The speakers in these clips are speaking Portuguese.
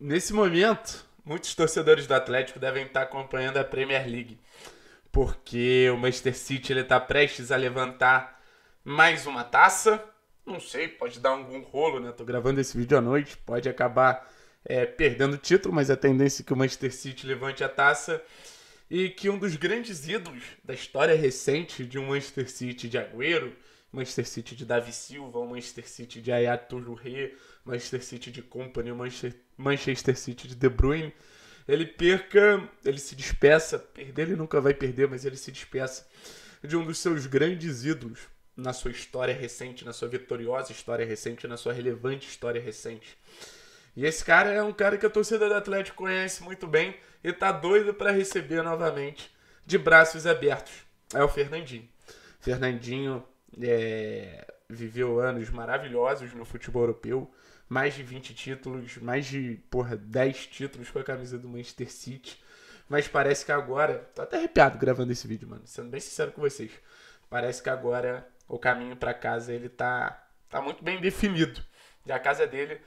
Nesse momento, muitos torcedores do Atlético devem estar acompanhando a Premier League, porque o Manchester City ele está prestes a levantar mais uma taça. Não sei, pode dar algum rolo, né? Tô gravando esse vídeo à noite, pode acabar é, perdendo o título, mas a é tendência é que o Manchester City levante a taça e que um dos grandes ídolos da história recente de um Manchester City de Agüero, Manchester City de Davi Silva, um Manchester City de Ayato Manchester City de Company, Manchester Manchester City de De Bruyne, ele perca, ele se despeça, perder ele nunca vai perder, mas ele se despeça de um dos seus grandes ídolos na sua história recente, na sua vitoriosa história recente, na sua relevante história recente. E esse cara é um cara que a torcida do Atlético conhece muito bem e tá doido para receber novamente de braços abertos. É o Fernandinho. Fernandinho é viveu anos maravilhosos no futebol europeu, mais de 20 títulos, mais de porra, 10 títulos com a camisa do Manchester City. Mas parece que agora. Tô até arrepiado gravando esse vídeo, mano. Sendo bem sincero com vocês. Parece que agora o caminho para casa ele tá, tá muito bem definido. E a casa dele,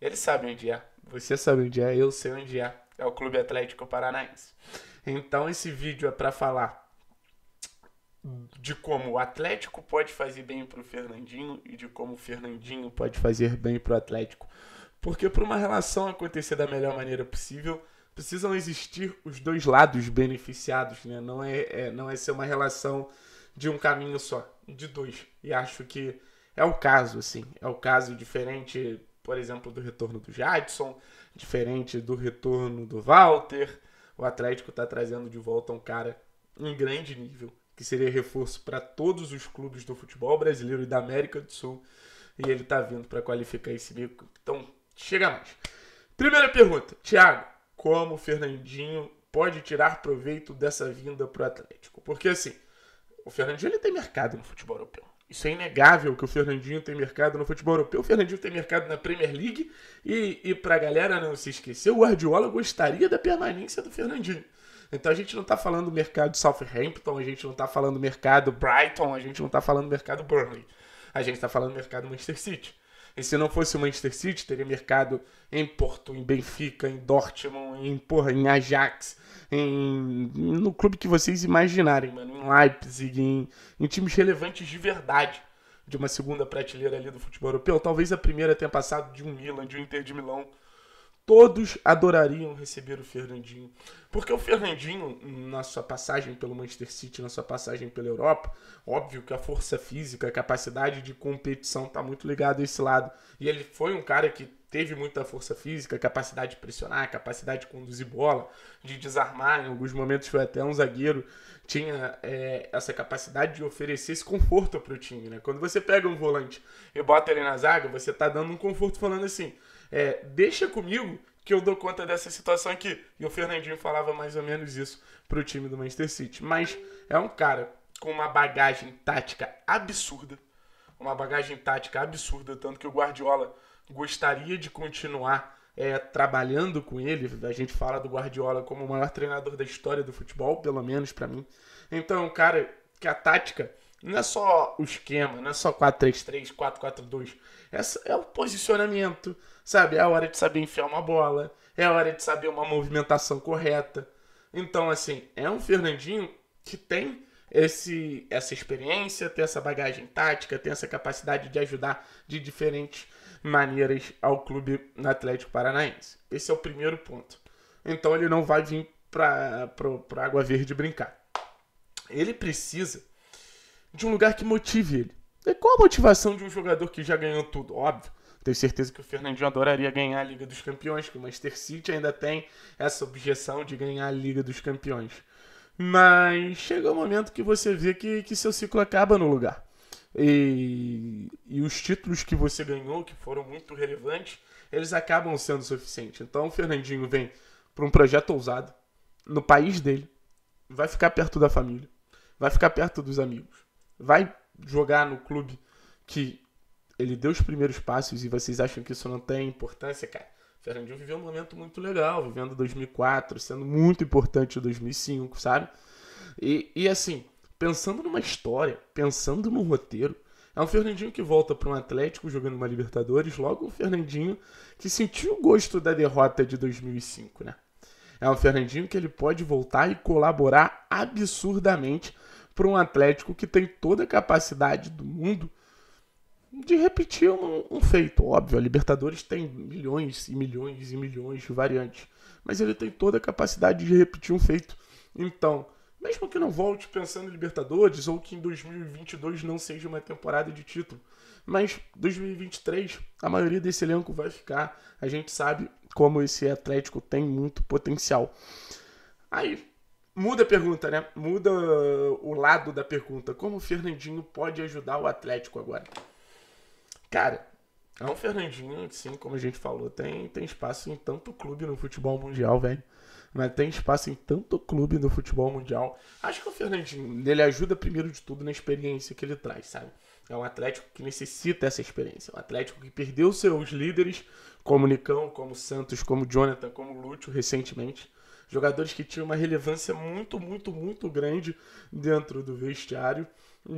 ele sabe onde é. Você sabe onde é, eu sei onde é. É o Clube Atlético Paranaense. Então esse vídeo é para falar de como o Atlético pode fazer bem para o Fernandinho e de como o Fernandinho pode fazer bem para o Atlético. Porque para uma relação acontecer da melhor maneira possível, precisam existir os dois lados beneficiados, né? Não é, é, não é ser uma relação de um caminho só, de dois. E acho que é o caso, assim. É o caso diferente, por exemplo, do retorno do Jadson, diferente do retorno do Walter. O Atlético está trazendo de volta um cara em grande nível que seria reforço para todos os clubes do futebol brasileiro e da América do Sul. E ele está vindo para qualificar esse meio. Então, chega mais. Primeira pergunta, Thiago, como o Fernandinho pode tirar proveito dessa vinda para o Atlético? Porque assim, o Fernandinho ele tem mercado no futebol europeu. Isso é inegável que o Fernandinho tem mercado no futebol europeu. O Fernandinho tem mercado na Premier League. E, e para a galera não se esquecer, o Guardiola gostaria da permanência do Fernandinho. Então a gente não está falando do mercado Southampton, a gente não está falando do mercado Brighton, a gente não está falando do mercado Burnley. A gente está falando do mercado Manchester City. E se não fosse o Manchester City, teria mercado em Porto, em Benfica, em Dortmund, em, porra, em Ajax, em, no clube que vocês imaginarem, mano, em Leipzig, em, em times relevantes de verdade de uma segunda prateleira ali do futebol europeu, talvez a primeira tenha passado de um Milan, de um Inter de Milão, todos adorariam receber o Fernandinho. Porque o Fernandinho, na sua passagem pelo Manchester City, na sua passagem pela Europa, óbvio que a força física, a capacidade de competição está muito ligada a esse lado. E ele foi um cara que teve muita força física, capacidade de pressionar, capacidade de conduzir bola, de desarmar. Em alguns momentos foi até um zagueiro. Tinha é, essa capacidade de oferecer esse conforto para o time. Né? Quando você pega um volante e bota ele na zaga, você está dando um conforto falando assim é, deixa comigo que eu dou conta dessa situação aqui. E o Fernandinho falava mais ou menos isso pro time do Manchester City. Mas é um cara com uma bagagem tática absurda. Uma bagagem tática absurda, tanto que o Guardiola gostaria de continuar é, trabalhando com ele. A gente fala do Guardiola como o maior treinador da história do futebol, pelo menos para mim. Então, é um cara que a tática não é só o esquema, não é só 4-3-3, 4-4-2. É, é o posicionamento, sabe? É a hora de saber enfiar uma bola, é a hora de saber uma movimentação correta. Então, assim, é um Fernandinho que tem esse, essa experiência, tem essa bagagem tática, tem essa capacidade de ajudar de diferentes maneiras ao clube no Atlético Paranaense. Esse é o primeiro ponto. Então ele não vai vir para a Água Verde brincar. Ele precisa de um lugar que motive ele. E qual a motivação de um jogador que já ganhou tudo? Óbvio. Tenho certeza que o Fernandinho adoraria ganhar a Liga dos Campeões, que o Manchester City ainda tem essa objeção de ganhar a Liga dos Campeões. Mas chega o um momento que você vê que, que seu ciclo acaba no lugar. E, e os títulos que você ganhou, que foram muito relevantes, eles acabam sendo suficientes. Então o Fernandinho vem para um projeto ousado, no país dele, vai ficar perto da família, vai ficar perto dos amigos vai jogar no clube que ele deu os primeiros passos e vocês acham que isso não tem importância, cara? Fernandinho viveu um momento muito legal, vivendo 2004, sendo muito importante 2005, sabe? E, e assim, pensando numa história, pensando no roteiro, é um Fernandinho que volta para um Atlético jogando uma Libertadores, logo um Fernandinho que sentiu o gosto da derrota de 2005, né? É um Fernandinho que ele pode voltar e colaborar absurdamente para um Atlético que tem toda a capacidade do mundo de repetir um, um, feito. Óbvio, a Libertadores tem milhões e milhões e milhões de variantes, mas ele tem toda a capacidade de repetir um feito. Então, mesmo que não volte pensando em Libertadores ou que em 2022 não seja uma temporada de título, mas 2023 a maioria desse elenco vai ficar. A gente sabe como esse Atlético tem muito potencial. Aí, Muda a pergunta, né? Muda o lado da pergunta. Como o Fernandinho pode ajudar o Atlético agora? Cara, é um Fernandinho, sim, como a gente falou, tem, tem espaço em tanto clube no futebol mundial, velho. Mas né? tem espaço em tanto clube no futebol mundial. Acho que o Fernandinho, ele ajuda primeiro de tudo na experiência que ele traz, sabe? É um Atlético que necessita essa experiência. É um Atlético que perdeu seus líderes, como Nicão, como Santos, como Jonathan, como Lúcio recentemente. Jogadores que tinham uma relevância muito, muito, muito grande dentro do vestiário.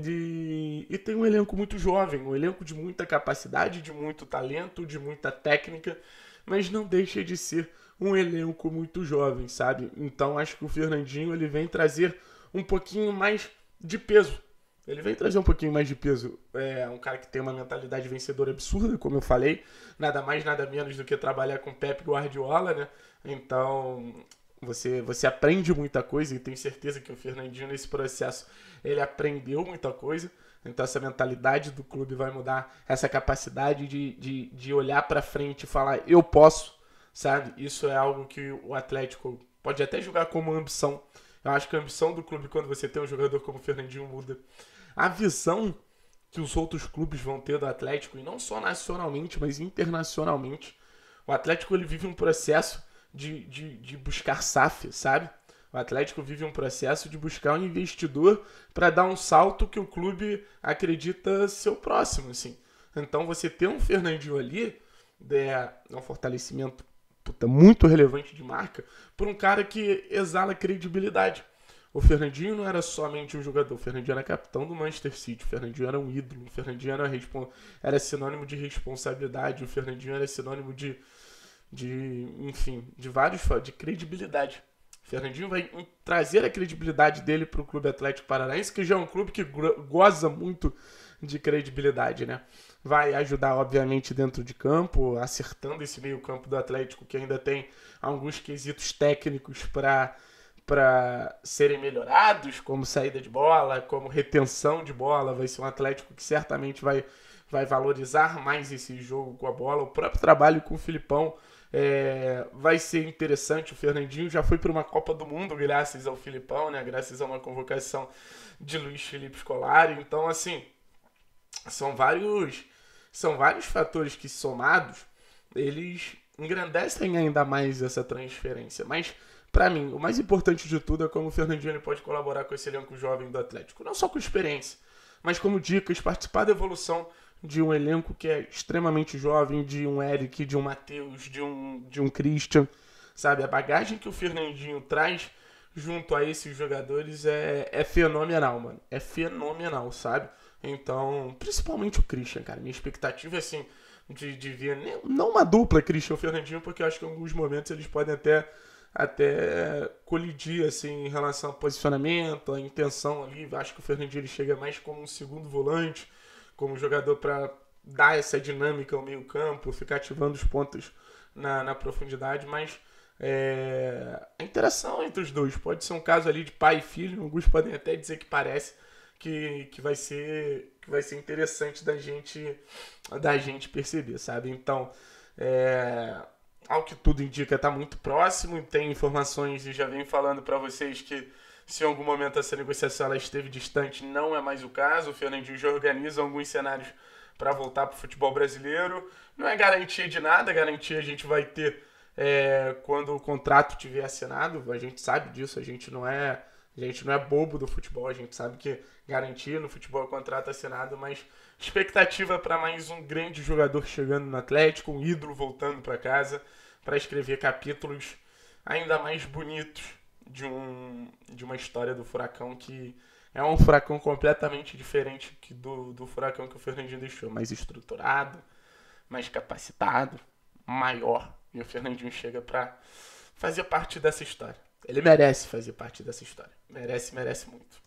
E, e, tem um elenco muito jovem, um elenco de muita capacidade, de muito talento, de muita técnica, mas não deixa de ser um elenco muito jovem, sabe? Então acho que o Fernandinho ele vem trazer um pouquinho mais de peso. Ele vem trazer um pouquinho mais de peso. É um cara que tem uma mentalidade vencedora absurda, como eu falei. Nada mais, nada menos do que trabalhar com Pep Guardiola, né? Então, você, você aprende muita coisa e tenho certeza que o Fernandinho, nesse processo, ele aprendeu muita coisa. Então, essa mentalidade do clube vai mudar, essa capacidade de, de, de olhar para frente e falar, eu posso, sabe? Isso é algo que o Atlético pode até jogar como ambição. Eu acho que a ambição do clube, quando você tem um jogador como o Fernandinho, muda. A visão que os outros clubes vão ter do Atlético, e não só nacionalmente, mas internacionalmente. O Atlético ele vive um processo de, de, de buscar SAF, sabe? O Atlético vive um processo de buscar um investidor para dar um salto que o clube acredita ser o próximo, assim. Então você ter um Fernandinho ali é, é um fortalecimento puta, muito relevante de marca por um cara que exala credibilidade. O Fernandinho não era somente um jogador, o Fernandinho era capitão do Manchester City, o Fernandinho era um ídolo, o Fernandinho era, era sinônimo de responsabilidade, o Fernandinho era sinônimo de, de, enfim, de vários de credibilidade. Fernandinho vai trazer a credibilidade dele para o Clube Atlético Paranaense, que já é um clube que goza muito de credibilidade, né? Vai ajudar, obviamente, dentro de campo, acertando esse meio-campo do Atlético, que ainda tem alguns quesitos técnicos para para serem melhorados, como saída de bola, como retenção de bola. Vai ser um Atlético que certamente vai, vai valorizar mais esse jogo com a bola. O próprio trabalho com o Filipão é, vai ser interessante. O Fernandinho já foi para uma Copa do Mundo graças ao Filipão, né? Graças a uma convocação de Luiz Felipe Scolari. Então, assim, são vários, são vários fatores que somados eles engrandecem ainda mais essa transferência. Mas para mim, o mais importante de tudo é como o Fernandinho pode colaborar com esse elenco jovem do Atlético, não só com experiência, mas como dicas, participar da evolução de um elenco que é extremamente jovem, de um Eric, de um Matheus, de um, de um Christian, sabe? A bagagem que o Fernandinho traz junto a esses jogadores é, é fenomenal, mano. É fenomenal, sabe? Então, principalmente o Christian, cara. Minha expectativa é assim, de, de ver não uma dupla Christian e Fernandinho, porque eu acho que em alguns momentos eles podem até, até colidir assim, em relação ao posicionamento, a intenção ali. Acho que o Fernandinho ele chega mais como um segundo volante como jogador para dar essa dinâmica ao meio-campo, ficar ativando os pontos na, na profundidade, mas é, a é interação entre os dois pode ser um caso ali de pai e filho, alguns podem até dizer que parece que, que vai ser que vai ser interessante da gente da gente perceber, sabe? Então, é, ao que tudo indica, está muito próximo, tem informações e já vem falando para vocês que se em algum momento essa negociação ela esteve distante, não é mais o caso. O Fernandinho já organiza alguns cenários para voltar para o futebol brasileiro. Não é garantia de nada, garantia a gente vai ter é, quando o contrato tiver assinado. A gente sabe disso, a gente não é a gente não é bobo do futebol, a gente sabe que garantia no futebol é contrato assinado, mas expectativa para mais um grande jogador chegando no Atlético, um ídolo voltando para casa para escrever capítulos ainda mais bonitos de, um, de uma história do furacão que é um furacão completamente diferente que do, do furacão que o Fernandinho deixou, mais estruturado, mais capacitado, maior. E o Fernandinho chega para fazer parte dessa história. Ele merece fazer parte dessa história. Merece, merece muito.